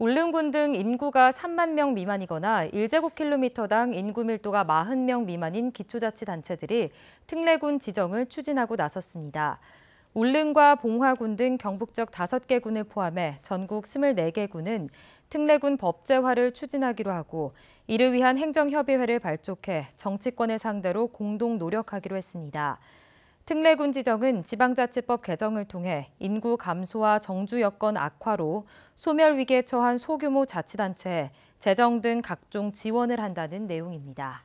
울릉군 등 인구가 3만 명 미만이거나 1제곱킬로미터당 인구 밀도가 40명 미만인 기초자치단체들이 특례군 지정을 추진하고 나섰습니다. 울릉과 봉화군 등 경북 지역 5개 군을 포함해 전국 24개 군은 특례군 법제화를 추진하기로 하고 이를 위한 행정협의회를 발족해 정치권을 상대로 공동 노력하기로 했습니다. 특례군 지정은 지방자치법 개정을 통해 인구 감소와 정주 여건 악화로 소멸 위기에 처한 소규모 자치단체에 재정 등 각종 지원을 한다는 내용입니다.